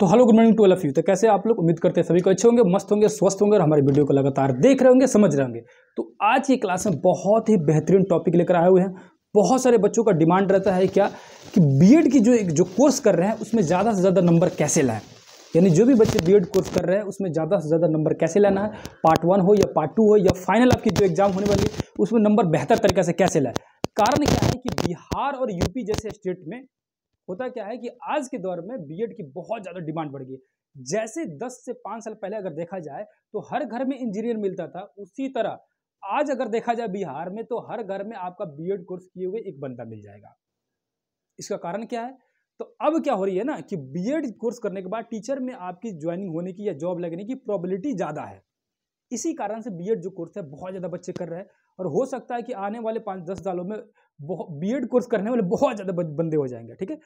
तो hello good morning to all of you तो कैसे आप लोग उम्मीद करते हैं सभी को अच्छे होंगे मस्त होंगे स्वस्थ होंगे और हमारे वीडियो को लगातार देख रहे होंगे समझ रहे होंगे तो आज की क्लास में बहुत ही बेहतरीन टॉपिक लेकर आए हुए हैं बहुत सारे बच्चों का डिमांड रहता है क्या कि बी की जो जो कोर्स कर रहे हैं उसमें ज़्यादा से ज़्यादा नंबर कैसे लाएँ यानी जो भी बच्चे बी कोर्स कर रहे हैं उसमें ज़्यादा से ज़्यादा नंबर कैसे लाना है पार्ट वन हो या पार्ट टू हो या फाइनल आपकी जो एग्ज़ाम होने वाली है उसमें नंबर बेहतर तरीके से कैसे लाए कारण क्या है कि बिहार और यूपी जैसे स्टेट में होता क्या है कि आज के दौर में बीएड की बहुत ज़्यादा डिमांड बढ़ गई जैसे 10 से 5 साल पहले अगर देखा जाए तो हर घर में इंजीनियर मिलता था उसी तरह आज अगर देखा जाए बिहार में तो हर घर में आपका बी कोर्स किए हुए एक बंदा मिल जाएगा इसका कारण क्या है तो अब क्या हो रही है ना कि बी कोर्स करने के बाद टीचर में आपकी ज्वाइनिंग होने की या जॉब लगने की प्रॉबिलिटी ज़्यादा है इसी कारण से बी जो कोर्स है बहुत ज़्यादा बच्चे कर रहे हैं और हो सकता है कि आने वाले पाँच दस सालों में बी एड कोर्स करने वाले बहुत ज़्यादा बंदे हो जाएंगे ठीक है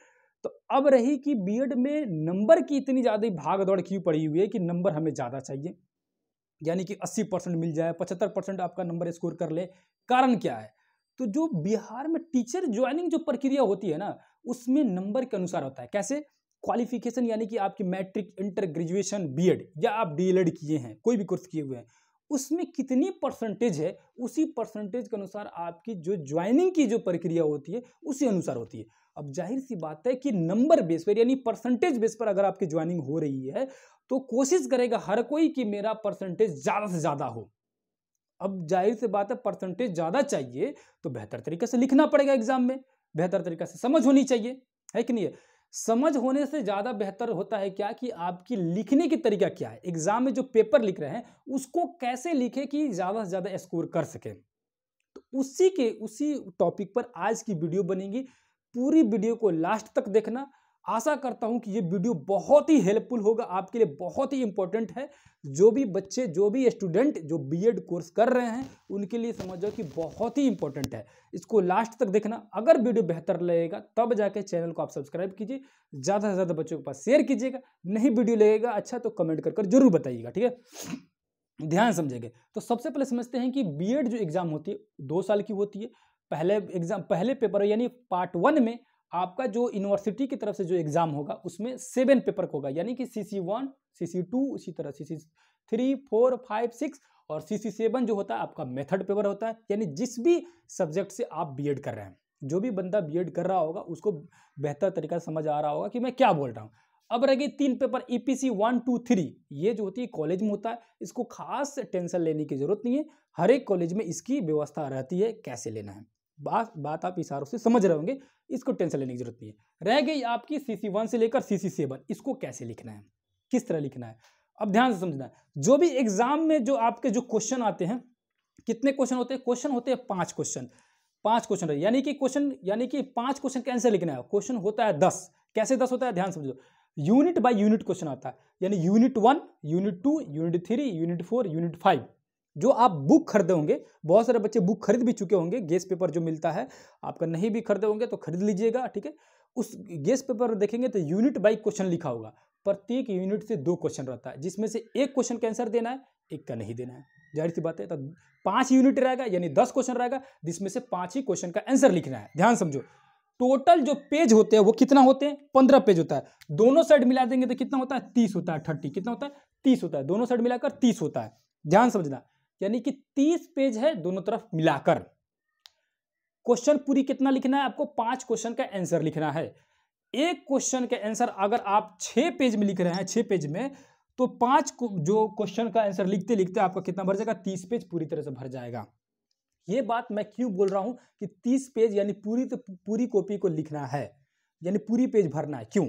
तो अब रही कि बी में नंबर की इतनी ज़्यादा भाग दौड़ क्यों पड़ी हुई है कि नंबर हमें ज़्यादा चाहिए यानी कि 80 परसेंट मिल जाए 75 परसेंट आपका नंबर स्कोर कर ले कारण क्या है तो जो बिहार में टीचर ज्वाइनिंग जो प्रक्रिया होती है ना उसमें नंबर के अनुसार होता है कैसे क्वालिफिकेशन यानी कि आपकी मैट्रिक इंटर ग्रेजुएशन बीएड या आप डीएलएड किए हैं कोई भी कोर्स किए हुए हैं उसमें कितनी परसेंटेज है उसी परसेंटेज के अनुसार आपकी जो ज्वाइनिंग की जो प्रक्रिया होती है उसी अनुसार होती है अब जाहिर सी बात है कि नंबर बेस पर यानी परसेंटेज बेस पर अगर आपकी ज्वाइनिंग हो रही है तो कोशिश करेगा हर कोई कि मेरा परसेंटेज ज़्यादा से ज़्यादा हो अब जाहिर सी बात है परसेंटेज ज़्यादा चाहिए तो बेहतर तरीके से लिखना पड़ेगा एग्जाम में बेहतर तरीके से समझ होनी चाहिए है कि नहीं है समझ होने से ज़्यादा बेहतर होता है क्या कि आपकी लिखने की तरीका क्या है एग्ज़ाम में जो पेपर लिख रहे हैं उसको कैसे लिखे कि ज़्यादा से ज़्यादा स्कोर कर सकें तो उसी के उसी टॉपिक पर आज की वीडियो बनेगी पूरी वीडियो को लास्ट तक देखना आशा करता हूँ कि ये वीडियो बहुत ही हेल्पफुल होगा आपके लिए बहुत ही इंपॉर्टेंट है जो भी बच्चे जो भी स्टूडेंट जो बीएड कोर्स कर रहे हैं उनके लिए समझ जाओ कि बहुत ही इंपॉर्टेंट है इसको लास्ट तक देखना अगर वीडियो बेहतर लगेगा तब जाके चैनल को आप सब्सक्राइब कीजिए ज़्यादा से ज़्यादा बच्चों के पास शेयर कीजिएगा नहीं वीडियो लगेगा अच्छा तो कमेंट कर जरूर बताइएगा ठीक है ध्यान समझेंगे तो सबसे पहले समझते हैं कि बी जो एग्ज़ाम होती है दो साल की होती है पहले एग्जाम पहले पेपर यानी पार्ट वन में आपका जो यूनिवर्सिटी की तरफ से जो एग्ज़ाम होगा उसमें सेवन पेपर होगा यानी कि सी सी वन सी सी टू उसी तरह C C three four five six और सी सी सेवन जो होता है आपका मेथड पेपर होता है यानी जिस भी सब्जेक्ट से आप बी एड कर रहे हैं जो भी बंदा बी एड कर रहा होगा उसको बेहतर तरीका से समझ आ रहा होगा कि मैं क्या बोल रहा हूँ अब रह गई तीन paper E P C one two three ये जो होती है कॉलेज में होता है इसको खास टेंशन लेने की जरूरत नहीं है हर एक कॉलेज में इसकी व्यवस्था रहती है कैसे लेना है बात बात आप इशारों से समझ रहे होंगे इसको टेंशन लेने की जरूरत नहीं है रह गई आपकी सी सी वन से लेकर सी सी सेवन इसको कैसे लिखना है किस तरह लिखना है अब ध्यान से समझना है जो भी एग्जाम में जो आपके जो क्वेश्चन आते हैं कितने क्वेश्चन होते हैं क्वेश्चन होते हैं पाँच क्वेश्चन पाँच क्वेश्चन यानी कि क्वेश्चन यानी कि पाँच क्वेश्चन का आंसर लिखना है क्वेश्चन होता है दस कैसे दस होता है ध्यान समझो यूनिट बाय यूनिट क्वेश्चन आता है यानी unit one unit two unit three unit four unit five जो आप बुक खरीदे होंगे बहुत सारे बच्चे बुक खरीद भी चुके होंगे गेस पेपर जो मिलता है आपका नहीं भी खरीदे होंगे तो खरीद लीजिएगा ठीक है उस गेस पेपर देखेंगे तो यूनिट बाई क्वेश्चन लिखा होगा प्रत्येक यूनिट से दो क्वेश्चन रहता है जिसमें से एक क्वेश्चन का आंसर देना है एक का नहीं देना है जाहिर सी बात है तो पांच यूनिट रहेगा यानी दस क्वेश्चन रहेगा जिसमें से पांच ही क्वेश्चन का आंसर लिखना है ध्यान समझो टोटल जो पेज होते हैं वो कितना होते हैं पंद्रह पेज होता है दोनों साइड मिला देंगे तो कितना होता है तीस होता है थर्टी कितना होता है तीस होता है दोनों साइड मिलाकर तीस होता है ध्यान समझना यानी कि तीस पेज है दोनों तरफ मिलाकर क्वेश्चन पूरी कितना लिखना है आपको पांच क्वेश्चन का आंसर लिखना है एक क्वेश्चन का आंसर अगर आप छह पेज में लिख रहे हैं छह पेज में तो पांच जो क्वेश्चन का आंसर लिखते लिखते आपका कितना भर जाएगा तीस पेज पूरी तरह से भर जाएगा ये बात मैं क्यों बोल रहा हूं कि तीस पेज यानी पूरी तो पूरी कॉपी को लिखना है यानी पूरी पेज भरना है क्यों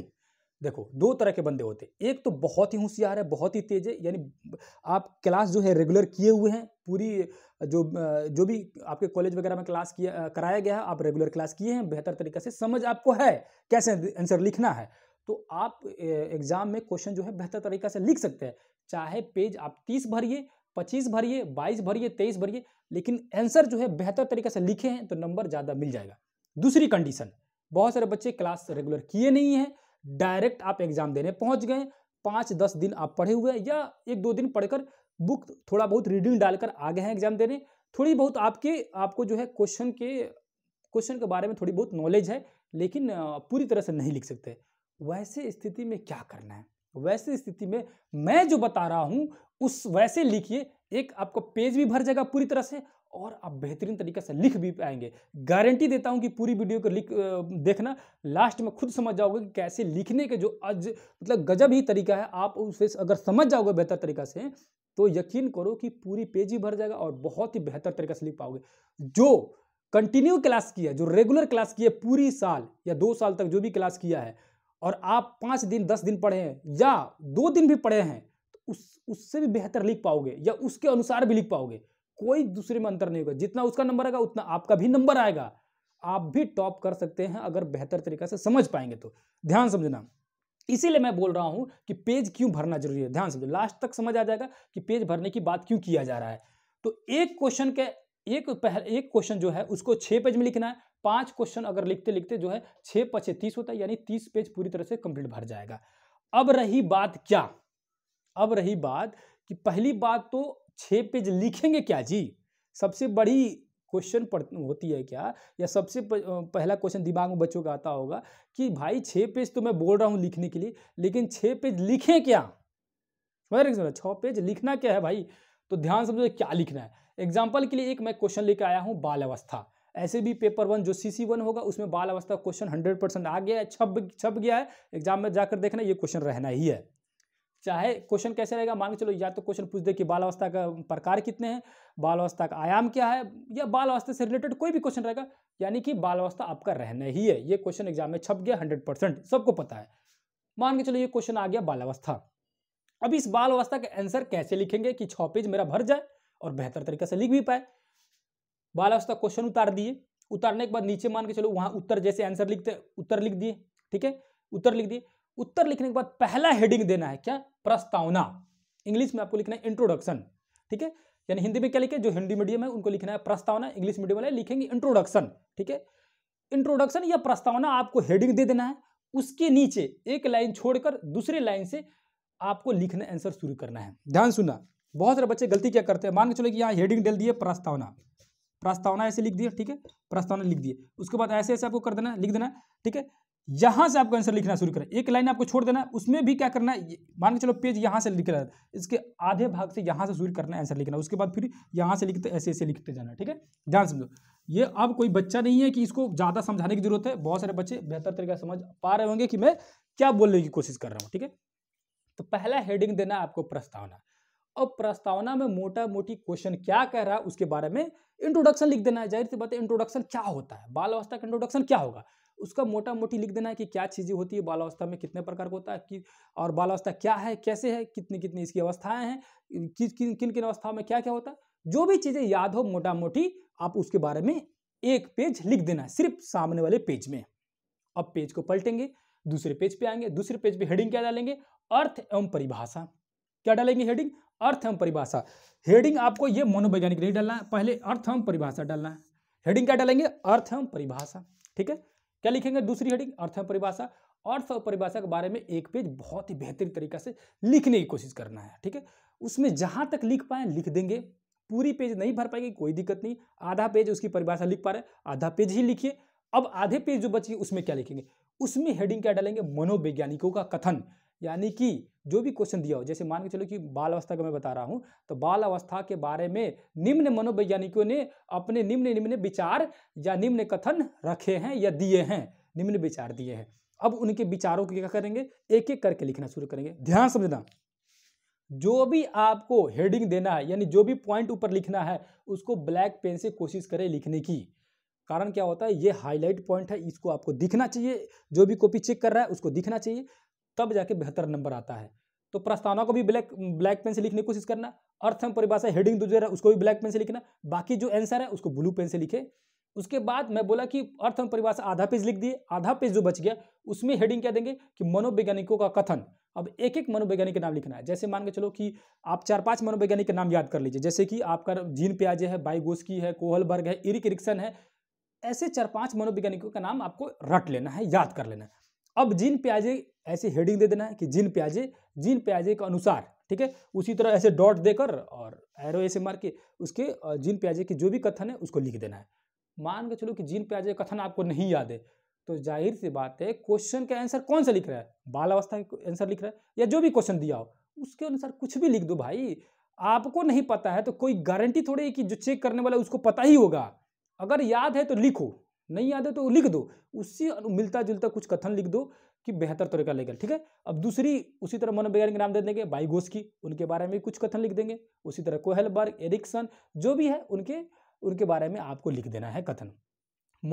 देखो दो तरह के बंदे होते हैं एक तो बहुत ही होशियार है बहुत ही तेज है यानी आप क्लास जो है रेगुलर किए हुए हैं पूरी जो जो भी आपके कॉलेज वगैरह में क्लास किया कराया गया है आप रेगुलर क्लास किए हैं बेहतर तरीके से समझ आपको है कैसे आंसर लिखना है तो आप एग्ज़ाम में क्वेश्चन जो है बेहतर तरीके से लिख सकते हैं चाहे पेज आप तीस भरिए पच्चीस भरिए बाईस भरिए तेईस भरिए लेकिन आंसर जो है बेहतर तरीके से लिखे हैं तो नंबर ज़्यादा मिल जाएगा दूसरी कंडीशन बहुत सारे बच्चे क्लास रेगुलर किए नहीं हैं डायरेक्ट आप एग्जाम देने पहुंच गए पाँच दस दिन आप पढ़े हुए हैं या एक दो दिन पढ़कर बुक थोड़ा बहुत रीडिंग डालकर आ गए हैं एग्जाम देने थोड़ी बहुत आपके आपको जो है क्वेश्चन के क्वेश्चन के बारे में थोड़ी बहुत नॉलेज है लेकिन पूरी तरह से नहीं लिख सकते वैसे स्थिति में क्या करना है वैसे स्थिति में मैं जो बता रहा हूँ उस वैसे लिखिए एक आपका पेज भी भर जाएगा पूरी तरह से और आप बेहतरीन तरीके से लिख भी पाएंगे गारंटी देता हूँ कि पूरी वीडियो को लिख देखना लास्ट में खुद समझ जाओगे कि कैसे लिखने के जो अज मतलब गजब ही तरीका है आप उसे अगर समझ जाओगे बेहतर तरीका से तो यकीन करो कि पूरी पेज ही भर जाएगा और बहुत ही बेहतर तरीके से लिख पाओगे जो कंटिन्यू क्लास किया जो रेगुलर क्लास किया पूरी साल या दो साल तक जो भी क्लास किया है और आप पाँच दिन दस दिन पढ़े हैं या दो दिन भी पढ़े हैं तो उस उससे भी बेहतर लिख पाओगे या उसके अनुसार भी लिख पाओगे कोई दूसरे में अंतर नहीं होगा जितना उसका नंबर आएगा उतना आपका भी नंबर आएगा आप भी टॉप कर सकते हैं अगर बेहतर तरीका से समझ पाएंगे तो ध्यान समझना इसीलिए मैं बोल रहा हूं कि पेज क्यों भरना जरूरी है ध्यान समझो लास्ट तक समझ आ जाएगा कि पेज भरने की बात क्यों किया जा रहा है तो एक क्वेश्चन के एक पहल एक क्वेश्चन जो है उसको छः पेज में लिखना है पांच क्वेश्चन अगर लिखते लिखते जो है छः पचे तीस होता है यानी तीस पेज पूरी तरह से कंप्लीट भर जाएगा अब रही बात क्या अब रही बात कि पहली बात तो छः पेज लिखेंगे क्या जी सबसे बड़ी क्वेश्चन होती है क्या या सबसे पहला क्वेश्चन दिमाग में बच्चों का आता होगा कि भाई छः पेज तो मैं बोल रहा हूँ लिखने के लिए लेकिन छः पेज लिखें क्या छः पेज लिखना क्या है भाई तो ध्यान समझो क्या लिखना है एग्जाम्पल के लिए एक मैं क्वेश्चन लेकर आया हूँ बाल अवस्था ऐसे भी पेपर वन जो सी सी वन होगा उसमें बाल अवस्था क्वेश्चन हंड्रेड परसेंट आ गया है छप छप गया है एग्जाम में जाकर देखना ये क्वेश्चन रहना ही है चाहे क्वेश्चन कैसे रहेगा मान के चलो या तो क्वेश्चन पूछ दे कि बाल अवस्था का प्रकार कितने हैं बाल अवस्था का आयाम क्या है या बाल अवस्था से रिलेटेड कोई भी क्वेश्चन रहेगा यानी कि बाल अवस्था आपका रहना ही है ये क्वेश्चन एग्जाम में छप गया हंड्रेड परसेंट सबको पता है मान के चलो ये क्वेश्चन आ गया बाल अवस्था अब इस बाल अवस्था का आंसर कैसे लिखेंगे कि छः पेज मेरा भर जाए और बेहतर तरीके से लिख भी पाए बाल अवस्था क्वेश्चन उतार दिए उतारने के बाद नीचे मान के चलो वहाँ उत्तर जैसे आंसर लिखते उत्तर लिख दिए ठीक है उत्तर लिख दिए उत्तर लिखने के बाद पहला हेडिंग देना है क्या प्रस्तावना इंग्लिश में आपको लिखना है इंट्रोडक्शन ठीक है यानी हिंदी में क्या लिखे जो हिंदी मीडियम है उनको लिखना है प्रस्तावना इंग्लिश मीडियम वाले लिखेंगे इंट्रोडक्शन ठीक है इंट्रोडक्शन या प्रस्तावना आपको हेडिंग दे देना है उसके नीचे एक लाइन छोड़कर दूसरे लाइन से आपको लिखना आंसर शुरू करना है ध्यान सुनना बहुत सारे बच्चे गलती क्या करते हैं मान के चलो कि यहाँ हेडिंग डेल दिए प्रस्तावना प्रस्तावना ऐसे लिख दिए ठीक है प्रस्तावना लिख दिए उसके बाद ऐसे ऐसे आपको कर देना लिख देना ठीक है यहां से आपको आंसर लिखना शुरू करें एक लाइन आपको छोड़ देना उसमें भी क्या करना है मान के चलो पेज यहां से लिख रहा है इसके आधे भाग से यहां से शुरू करना है आंसर लिखना उसके बाद फिर यहां से लिखते ऐसे ऐसे लिखते जाना ठीक है ध्यान समझो ये अब कोई बच्चा नहीं है कि इसको ज़्यादा समझाने की जरूरत है बहुत सारे बच्चे बेहतर तरीके से समझ पा रहे होंगे कि मैं क्या बोलने की कोशिश कर रहा हूँ ठीक है तो पहला हेडिंग देना है आपको प्रस्तावना और प्रस्तावना में मोटा मोटी क्वेश्चन क्या कह रहा है उसके बारे में इंट्रोडक्शन लिख देना है जाहिर सी बात है इंट्रोडक्शन क्या होता है बाल अवस्था का इंट्रोडक्शन क्या होगा उसका मोटा मोटी लिख देना है कि क्या चीज़ें होती है बालावस्था में कितने प्रकार का होता है कि और बालावस्था क्या है कैसे है कितनी कितनी इसकी अवस्थाएं हैं किन किन किन अवस्थाओं में क्या क्या होता है जो भी चीज़ें याद हो मोटा मोटी आप उसके बारे में एक पेज लिख देना है सिर्फ सामने वाले पेज में अब पेज को पलटेंगे दूसरे पेज पे आएंगे दूसरे पेज पे हेडिंग क्या डालेंगे अर्थ एवं परिभाषा क्या डालेंगे हेडिंग अर्थ एवं परिभाषा हेडिंग आपको ये मनोवैज्ञानिक नहीं डालना है पहले अर्थ एवं परिभाषा डालना है हेडिंग क्या डालेंगे अर्थ एवं परिभाषा ठीक है क्या लिखेंगे दूसरी हेडिंग अर्थ परिभाषा अर्थ और परिभाषा के बारे में एक पेज बहुत ही बेहतरीन तरीका से लिखने की कोशिश करना है ठीक है उसमें जहाँ तक लिख पाए लिख देंगे पूरी पेज नहीं भर पाएगी कोई दिक्कत नहीं आधा पेज उसकी परिभाषा लिख पा रहे आधा पेज ही लिखिए अब आधे पेज जो बची उसमें क्या लिखेंगे उसमें हेडिंग क्या डालेंगे मनोवैज्ञानिकों का कथन यानी कि जो भी क्वेश्चन दिया हो जैसे मान के चलो कि बाल अवस्था का मैं बता रहा हूँ तो बाल अवस्था के बारे में निम्न मनोवैज्ञानिकों ने अपने निम्न निम्न विचार या निम्न कथन रखे हैं या दिए हैं निम्न विचार दिए हैं अब उनके विचारों को क्या करेंगे एक एक करके लिखना शुरू करेंगे ध्यान समझना जो भी आपको हेडिंग देना है यानी जो भी पॉइंट ऊपर लिखना है उसको ब्लैक पेन से कोशिश करें लिखने की कारण क्या होता है ये हाईलाइट पॉइंट है इसको आपको दिखना चाहिए जो भी कॉपी चेक कर रहा है उसको दिखना चाहिए तब जाके बेहतर नंबर आता है तो प्रस्तावना को भी ब्लैक ब्लैक पेन से लिखने की कोशिश करना अर्थ हम परिभाषा हेडिंग दूसरे है उसको भी ब्लैक पेन से लिखना बाकी जो आंसर है उसको ब्लू पेन से लिखे उसके बाद मैं बोला कि अर्थ हम परिभाषा आधा पेज लिख दिए आधा पेज जो बच गया उसमें हेडिंग क्या देंगे कि मनोवैज्ञानिकों का कथन अब एक एक मनोवैज्ञानिक का नाम लिखना है जैसे मान के चलो कि आप चार पांच मनोवैज्ञानिक का नाम याद कर लीजिए जैसे कि आपका जीन प्याजे है बाइगोस्की है कोहलबर्ग है इरिक इरिक्सन है ऐसे चार पांच मनोवैज्ञानिकों का नाम आपको रट लेना है याद कर लेना है अब जिन प्याजे ऐसे हेडिंग दे देना है कि जिन प्याजे जिन प्याजे के अनुसार ठीक है उसी तरह ऐसे डॉट देकर और एरो ऐसे मार के उसके जिन प्याजे की जो भी कथन है उसको लिख देना है मान के चलो कि जिन प्याजे कथन आपको नहीं याद है तो जाहिर सी बात है क्वेश्चन का आंसर कौन सा लिख रहा है बाल अवस्था का आंसर लिख रहा है या जो भी क्वेश्चन दिया हो उसके अनुसार कुछ भी लिख दो भाई आपको नहीं पता है तो कोई गारंटी थोड़ी है कि जो चेक करने वाला उसको पता ही होगा अगर याद है तो लिखो नहीं याद है तो लिख दो उससे मिलता जुलता कुछ कथन लिख दो कि बेहतर तरीका लेकर ठीक है अब दूसरी उसी तरह मनोवैज्ञानिक नाम दे देंगे बाइगोस की उनके बारे में कुछ कथन लिख देंगे उसी तरह कोहलबर्ग एरिक्सन जो भी है उनके उनके बारे में आपको लिख देना है कथन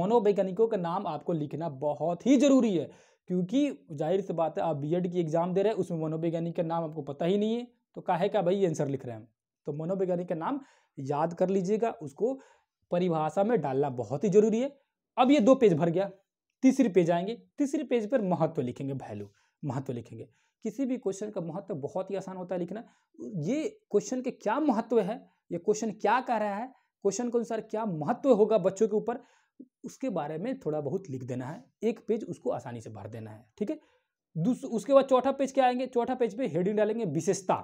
मनोवैज्ञानिकों का नाम आपको लिखना बहुत ही जरूरी है क्योंकि जाहिर सी बात है आप बी की एग्जाम दे रहे हैं उसमें मनोवैज्ञानिक का नाम आपको पता ही नहीं है तो काहे का भाई आंसर लिख रहे हैं तो मनोवैज्ञानिक का नाम याद कर लीजिएगा उसको परिभाषा में डालना बहुत ही जरूरी है अब ये दो पेज भर गया तीसरे पेज आएंगे तीसरे पेज पर महत्व लिखेंगे वैल्यू महत्व लिखेंगे किसी भी क्वेश्चन का महत्व बहुत ही आसान होता है लिखना ये क्वेश्चन के क्या महत्व है ये क्वेश्चन क्या कह रहा है क्वेश्चन के अनुसार क्या महत्व होगा बच्चों के ऊपर उसके बारे में थोड़ा बहुत लिख देना है एक पेज उसको आसानी से भर देना है ठीक है उसके बाद चौथा पेज क्या आएंगे चौथा पेज पे हेडिंग डालेंगे विशेषता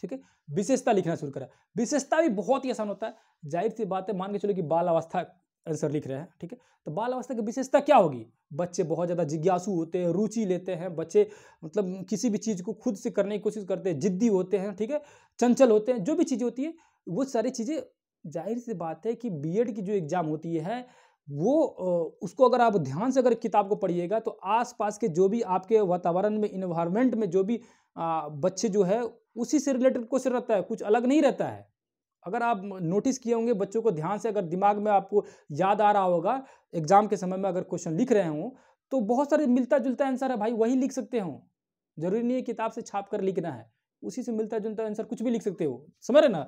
ठीक है विशेषता लिखना शुरू करा विशेषता भी बहुत ही आसान होता है जाहिर सी बात है मान के चलो कि बाल अवस्था आंसर लिख रहे हैं ठीक है तो बाल अवस्था की विशेषता क्या होगी बच्चे बहुत ज़्यादा जिज्ञासु होते हैं रुचि लेते हैं बच्चे मतलब किसी भी चीज़ को खुद से करने की कोशिश करते हैं जिद्दी होते हैं ठीक है चंचल होते हैं जो भी चीज़ होती है वो सारी चीज़ें जाहिर सी बात है कि बी की जो एग्ज़ाम होती है वो उसको अगर आप ध्यान से अगर किताब को पढ़िएगा तो आसपास के जो भी आपके वातावरण में इन्वायरमेंट में जो भी बच्चे जो है उसी से रिलेटेड क्वेश्चन रहता है कुछ अलग नहीं रहता है अगर आप नोटिस किए होंगे बच्चों को ध्यान से अगर दिमाग में आपको याद आ रहा होगा एग्जाम के समय में अगर क्वेश्चन लिख रहे हों तो बहुत सारे मिलता जुलता आंसर है भाई वही लिख सकते हो जरूरी नहीं है किताब से छाप कर लिखना है उसी से मिलता जुलता आंसर कुछ भी लिख सकते हो समझ रहे ना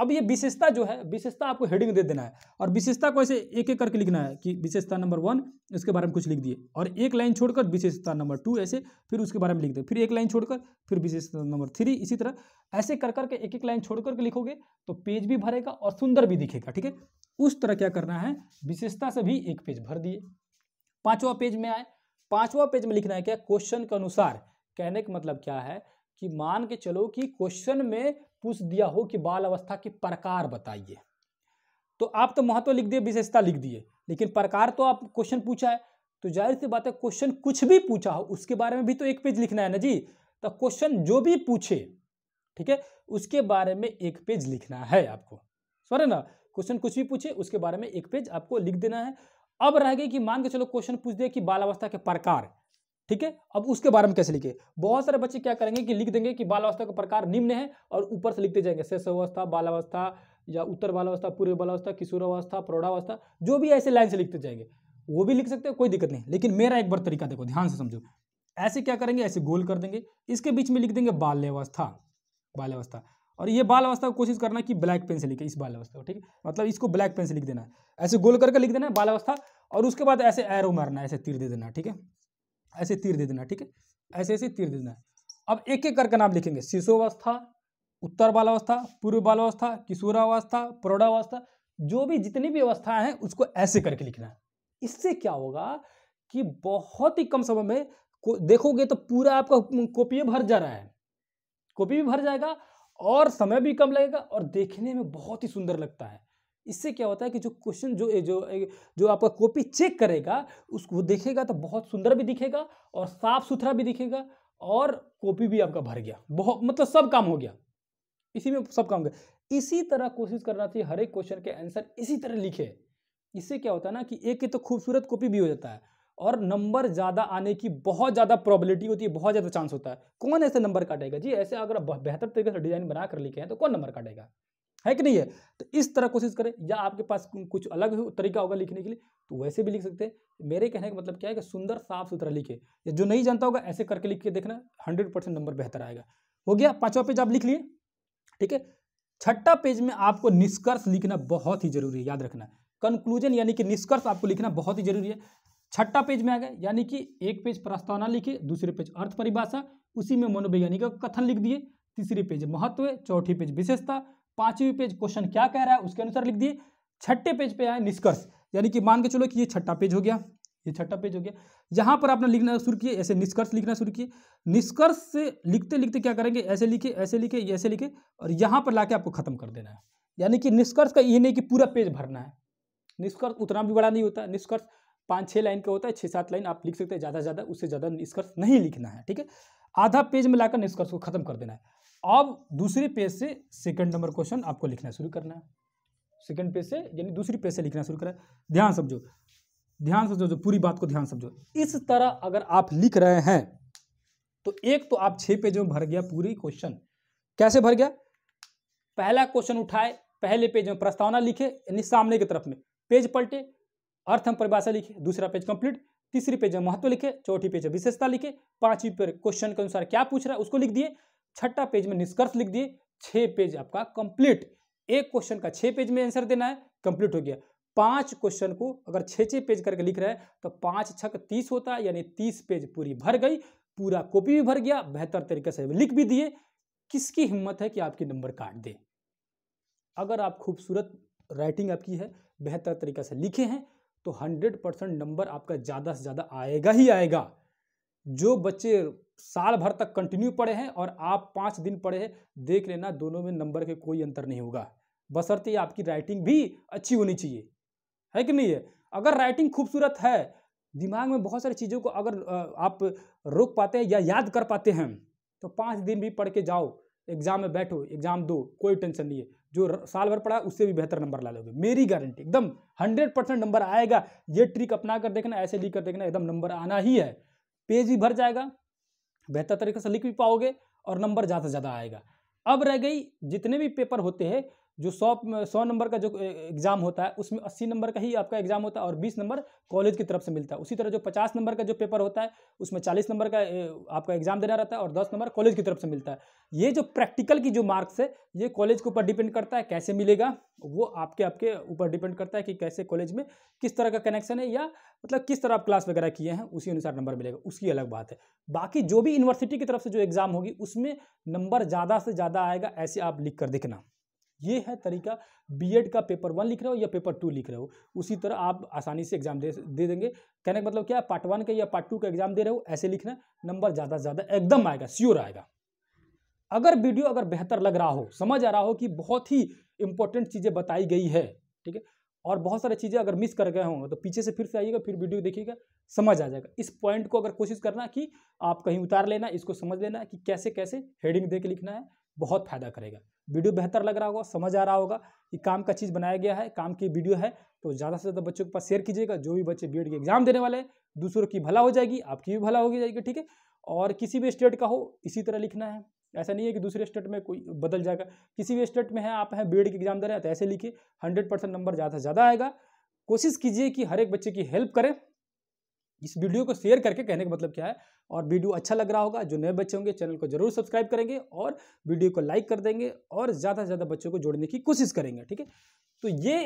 अब ये विशेषता जो है विशेषता आपको हेडिंग दे देना है और विशेषता को ऐसे एक एक करके लिखना है कि विशेषता नंबर वन इसके बारे में कुछ लिख दिए और एक लाइन छोड़कर विशेषता नंबर टू ऐसे फिर उसके बारे में लिख दे फिर एक लाइन छोड़कर फिर विशेषता नंबर थ्री इसी तरह ऐसे कर करके एक एक लाइन छोड़ करके लिखोगे तो पेज भी भरेगा और सुंदर भी दिखेगा ठीक है उस तरह क्या करना है विशेषता से भी एक पेज भर दिए पाँचवा पेज में आए पाँचवा पेज में लिखना है क्या क्वेश्चन के अनुसार कहने का मतलब क्या है कि मान के चलो कि क्वेश्चन में पूछ दिया हो कि बाल अवस्था के प्रकार बताइए तो आप तो महत्व लिख दिए विशेषता लिख दिए लेकिन प्रकार तो आप क्वेश्चन पूछा है तो जाहिर सी बात है क्वेश्चन कुछ भी पूछा हो उसके बारे में भी तो एक पेज लिखना है ना जी तो क्वेश्चन जो भी पूछे ठीक है उसके बारे में एक पेज लिखना है आपको समझ ना क्वेश्चन कुछ भी पूछे उसके बारे में एक पेज आपको लिख देना है अब रह गए कि मान के चलो क्वेश्चन पूछ दिया कि बाल अवस्था के प्रकार ठीक है अब उसके बारे में कैसे लिखे बहुत सारे बच्चे क्या करेंगे कि लिख देंगे कि बालावस्था का प्रकार निम्न है और ऊपर से लिखते जाएंगे शैशवावस्था बालावस्था या उत्तर बालावस्था पूर्व बालावस्था किशोरावस्था प्रौढ़ावस्था जो भी ऐसे लाइन से लिखते जाएंगे वो भी लिख सकते हैं कोई दिक्कत नहीं लेकिन मेरा एक बार तरीका देखो ध्यान से समझो ऐसे क्या करेंगे ऐसे गोल कर देंगे इसके बीच में लिख देंगे बाल्यावस्था बाल्यावस्था और ये अवस्था को कोशिश करना कि ब्लैक पेन से लिखे इस बाल अवस्था को ठीक है मतलब इसको ब्लैक पेन से लिख देना है ऐसे गोल करके लिख देना है अवस्था और उसके बाद ऐसे एरो मारना है ऐसे तीर दे देना ठीक है ऐसे तीर दे देना ठीक है ऐसे ऐसे तीर दे देना अब एक एक करके नाम लिखेंगे अवस्था उत्तर बालावस्था पूर्व बालावस्था किशोरावस्था प्रौढ़ावस्था जो भी जितनी भी अवस्थाएं हैं उसको ऐसे करके लिखना है इससे क्या होगा कि बहुत ही कम समय में को देखोगे तो पूरा आपका कॉपी भर जा रहा है कॉपी भी भर जाएगा और समय भी कम लगेगा और देखने में बहुत ही सुंदर लगता है इससे क्या होता है कि जो क्वेश्चन जो जो जो आपका कॉपी चेक करेगा उसको देखेगा तो बहुत सुंदर भी दिखेगा और साफ सुथरा भी दिखेगा और कॉपी भी आपका भर गया बहुत मतलब सब काम हो गया इसी में सब काम हो गया इसी तरह कोशिश करना चाहिए हर एक क्वेश्चन के आंसर इसी तरह लिखे इससे क्या होता है ना कि एक ही तो खूबसूरत कॉपी भी हो जाता है और नंबर ज़्यादा आने की बहुत ज़्यादा प्रॉबिलिटी होती है बहुत ज़्यादा चांस होता है कौन ऐसे नंबर काटेगा जी ऐसे अगर बेहतर तरीके से डिज़ाइन बना कर लिखे हैं तो कौन नंबर काटेगा है कि नहीं है तो इस तरह कोशिश करें या आपके पास कुछ अलग तरीका होगा लिखने के लिए तो वैसे भी लिख सकते हैं मेरे कहने का मतलब क्या है कि सुंदर साफ सुथरा लिखे या जो नहीं जानता होगा ऐसे करके लिख के देखना हंड्रेड परसेंट नंबर बेहतर आएगा हो गया पांचवा पेज आप लिख लिए ठीक है छठा पेज में आपको निष्कर्ष लिखना बहुत ही जरूरी है याद रखना कंक्लूजन यानी कि निष्कर्ष आपको लिखना बहुत ही जरूरी है छठा पेज में आ गए यानी कि एक पेज प्रस्तावना लिखे दूसरे पेज अर्थ परिभाषा उसी में मनोवैज्ञानिक कथन लिख दिए तीसरे पेज महत्व चौथी पेज विशेषता पांचवी पेज क्वेश्चन क्या कह रहा है उसके अनुसार लिख दिए छठे पेज पे आए निष्कर्ष यानी कि मान के चलो कि ये छठा पेज हो गया ये छठा पेज हो गया यहाँ पर आपने लिखना शुरू किए ऐसे निष्कर्ष लिखना शुरू किए निष्कर्ष से लिखते लिखते क्या करेंगे ऐसे लिखे ऐसे लिखे ऐसे लिखे और यहाँ पर लाके आपको ख़त्म कर देना है यानी कि निष्कर्ष का ये नहीं कि पूरा पेज भरना है निष्कर्ष उतना भी बड़ा नहीं होता निष्कर्ष पाँच छः लाइन का होता है छः सात लाइन आप लिख सकते हैं ज़्यादा से ज़्यादा उससे ज़्यादा निष्कर्ष नहीं लिखना है ठीक है आधा पेज में लाकर निष्कर्ष को खत्म कर देना है अब दूसरे पेज से सेकंड नंबर क्वेश्चन आपको लिखना शुरू करना है सेकंड पेज से यानी दूसरी पेज से लिखना शुरू है ध्यान समझो ध्यान समझो जो पूरी बात को ध्यान समझो इस तरह अगर आप लिख रहे हैं तो एक तो आप छः पेज में भर गया पूरी क्वेश्चन कैसे भर गया पहला क्वेश्चन उठाए पहले पेज में प्रस्तावना लिखे यानी सामने की तरफ में पेज पलटे अर्थ हम परिभाषा लिखे दूसरा पेज कंप्लीट तीसरी पेज में महत्व लिखे चौथी पेज में विशेषता लिखे पांचवी पेज क्वेश्चन के अनुसार क्या पूछ रहा है उसको लिख दिए छठा पेज में निष्कर्ष लिख दिए छः पेज आपका कंप्लीट एक क्वेश्चन का छः पेज में आंसर देना है कंप्लीट हो गया पांच क्वेश्चन को अगर छः छः पेज करके लिख रहा है तो पाँच छक तीस होता है यानी तीस पेज पूरी भर गई पूरा कॉपी भी भर गया बेहतर तरीके से लिख भी दिए किसकी हिम्मत है कि आपके नंबर काट दें अगर आप खूबसूरत राइटिंग आपकी है बेहतर तरीके से लिखे हैं तो हंड्रेड परसेंट नंबर आपका ज़्यादा से ज़्यादा आएगा ही आएगा जो बच्चे साल भर तक कंटिन्यू पढ़े हैं और आप पाँच दिन पढ़े हैं देख लेना दोनों में नंबर के कोई अंतर नहीं होगा बसरते आपकी राइटिंग भी अच्छी होनी चाहिए है कि नहीं है अगर राइटिंग खूबसूरत है दिमाग में बहुत सारी चीज़ों को अगर आप रोक पाते हैं या याद कर पाते हैं तो पाँच दिन भी पढ़ के जाओ एग्ज़ाम में बैठो एग्ज़ाम दो कोई टेंशन नहीं है जो साल भर पढ़ा उससे भी बेहतर नंबर ला लोगे मेरी गारंटी एकदम हंड्रेड परसेंट नंबर आएगा ये ट्रिक अपना कर देखना ऐसे लिख कर देखना एकदम नंबर आना ही है पेज भी भर जाएगा बेहतर तरीके से लिख भी पाओगे और नंबर ज़्यादा से ज़्यादा आएगा अब रह गई जितने भी पेपर होते हैं जो सौ सौ नंबर का जो एग्ज़ाम होता है उसमें अस्सी नंबर का ही आपका एग्ज़ाम होता है और बीस नंबर कॉलेज की तरफ से मिलता है उसी तरह जो पचास नंबर का जो पेपर होता है उसमें चालीस नंबर का आपका एग्ज़ाम देना रहता है और दस नंबर कॉलेज की तरफ से मिलता है ये जो प्रैक्टिकल की जो मार्क्स है ये कॉलेज के ऊपर डिपेंड करता है कैसे मिलेगा वो आपके आपके ऊपर डिपेंड करता है कि कैसे कॉलेज में किस तरह का कनेक्शन है या मतलब किस तरह आप क्लास वगैरह किए हैं उसी अनुसार नंबर मिलेगा उसकी अलग बात है बाकी जो भी यूनिवर्सिटी की तरफ से जो एग्ज़ाम होगी उसमें नंबर ज़्यादा से ज़्यादा आएगा ऐसे आप लिख कर देखना ये है तरीका बीएड का पेपर वन लिख रहे हो या पेपर टू लिख रहे हो उसी तरह आप आसानी से एग्जाम दे दे देंगे कहने का मतलब क्या है पार्ट वन का या पार्ट टू का एग्जाम दे रहे हो ऐसे लिखना नंबर ज़्यादा से ज़्यादा एकदम आएगा श्योर आएगा अगर वीडियो अगर बेहतर लग रहा हो समझ आ रहा हो कि बहुत ही इंपॉर्टेंट चीज़ें बताई गई है ठीक है और बहुत सारी चीज़ें अगर मिस कर गए हों तो पीछे से फिर से आइएगा फिर वीडियो देखिएगा समझ आ जाएगा इस पॉइंट को अगर कोशिश करना कि आप कहीं उतार लेना इसको समझ लेना कि कैसे कैसे हेडिंग दे के लिखना है बहुत फ़ायदा करेगा वीडियो बेहतर लग रहा होगा समझ आ रहा होगा कि काम का चीज़ बनाया गया है काम की वीडियो है तो ज़्यादा से ज़्यादा बच्चों के पास शेयर कीजिएगा जो भी बच्चे बी के एग्ज़ाम देने वाले हैं दूसरों की भला हो जाएगी आपकी भी भला हो जाएगी ठीक है और किसी भी स्टेट का हो इसी तरह लिखना है ऐसा नहीं है कि दूसरे स्टेट में कोई बदल जाएगा किसी भी स्टेट में है आप हैं बी के एग्ज़ाम दे रहे हैं तो ऐसे लिखिए हंड्रेड नंबर ज़्यादा से ज़्यादा आएगा कोशिश कीजिए कि हर एक बच्चे की हेल्प करें इस वीडियो को शेयर करके कहने का मतलब क्या है और वीडियो अच्छा लग रहा होगा जो नए बच्चे होंगे चैनल को जरूर सब्सक्राइब करेंगे और वीडियो को लाइक कर देंगे और ज़्यादा से ज़्यादा बच्चों को जोड़ने की कोशिश करेंगे ठीक है तो ये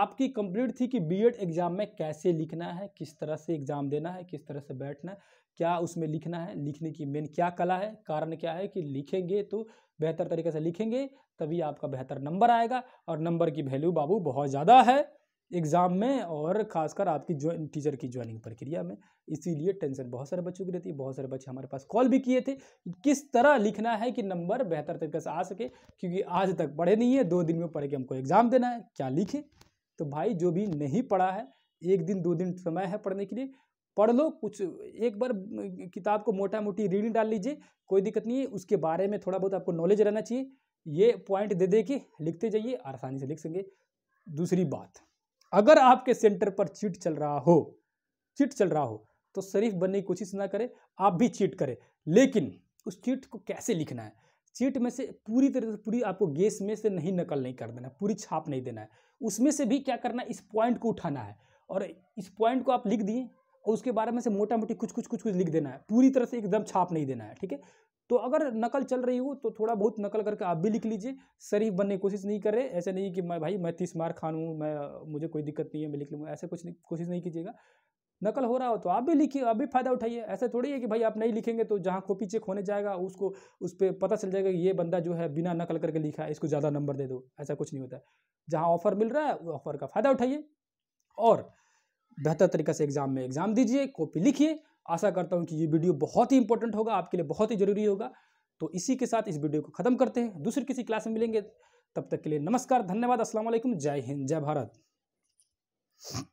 आपकी कंप्लीट थी कि बीएड एग्ज़ाम में कैसे लिखना है किस तरह से एग्ज़ाम देना है किस तरह से बैठना है क्या उसमें लिखना है लिखने की मेन क्या कला है कारण क्या है कि लिखेंगे तो बेहतर तरीके से लिखेंगे तभी आपका बेहतर नंबर आएगा और नंबर की वैल्यू बाबू बहुत ज़्यादा है एग्ज़ाम में और ख़ासकर आपकी जो टीचर की ज्वाइनिंग प्रक्रिया में इसीलिए टेंशन बहुत सारे बच्चों की रहती है बहुत सारे बच्चे हमारे पास कॉल भी किए थे किस तरह लिखना है कि नंबर बेहतर तरीके से आ सके क्योंकि आज तक पढ़े नहीं है दो दिन में पढ़ के हमको एग्ज़ाम देना है क्या लिखें तो भाई जो भी नहीं पढ़ा है एक दिन दो दिन समय है पढ़ने के लिए पढ़ लो कुछ एक बार किताब को मोटा मोटी रीडिंग डाल लीजिए कोई दिक्कत नहीं है उसके बारे में थोड़ा बहुत आपको नॉलेज रहना चाहिए ये पॉइंट दे दे के लिखते जाइए आसानी से लिख सकेंगे दूसरी बात अगर आपके सेंटर पर चीट चल रहा हो चीट चल रहा हो तो शरीफ बनने की कोशिश ना करें आप भी चीट करें लेकिन उस चीट को कैसे लिखना है चीट में से पूरी तरह से पूरी आपको गेस में से नहीं नकल नहीं कर देना है पूरी छाप नहीं देना है उसमें से भी क्या करना है इस पॉइंट को उठाना है और इस पॉइंट को आप लिख दिए और उसके बारे में से मोटा मोटी कुछ कुछ कुछ कुछ लिख देना है पूरी तरह से एकदम छाप नहीं देना है ठीक है तो अगर नकल चल रही हो तो थोड़ा बहुत नकल करके आप भी लिख लीजिए शरीफ बनने की कोशिश नहीं कर रहे ऐसे नहीं कि मैं भाई मैं तीस मार खान हूँ मैं मुझे कोई दिक्कत नहीं है मैं लिख लूँगा ऐसे कुछ नहीं, कोशिश नहीं कीजिएगा नकल हो रहा हो तो आप भी लिखिए आप भी फ़ायदा उठाइए ऐसा थोड़ी है कि भाई आप नहीं लिखेंगे तो जहाँ कॉपी चेक होने जाएगा उसको उस पर पता चल जाएगा कि ये बंदा जो है बिना नकल करके लिखा है इसको ज़्यादा नंबर दे दो ऐसा कुछ नहीं होता है जहाँ ऑफ़र मिल रहा है ऑफ़र का फ़ायदा उठाइए और बेहतर तरीके से एग्ज़ाम में एग्ज़ाम दीजिए कॉपी लिखिए आशा करता हूँ कि ये वीडियो बहुत ही इंपॉर्टेंट होगा आपके लिए बहुत ही ज़रूरी होगा तो इसी के साथ इस वीडियो को ख़त्म करते हैं दूसरी किसी क्लास में मिलेंगे तब तक के लिए नमस्कार धन्यवाद असलम जय हिंद जय भारत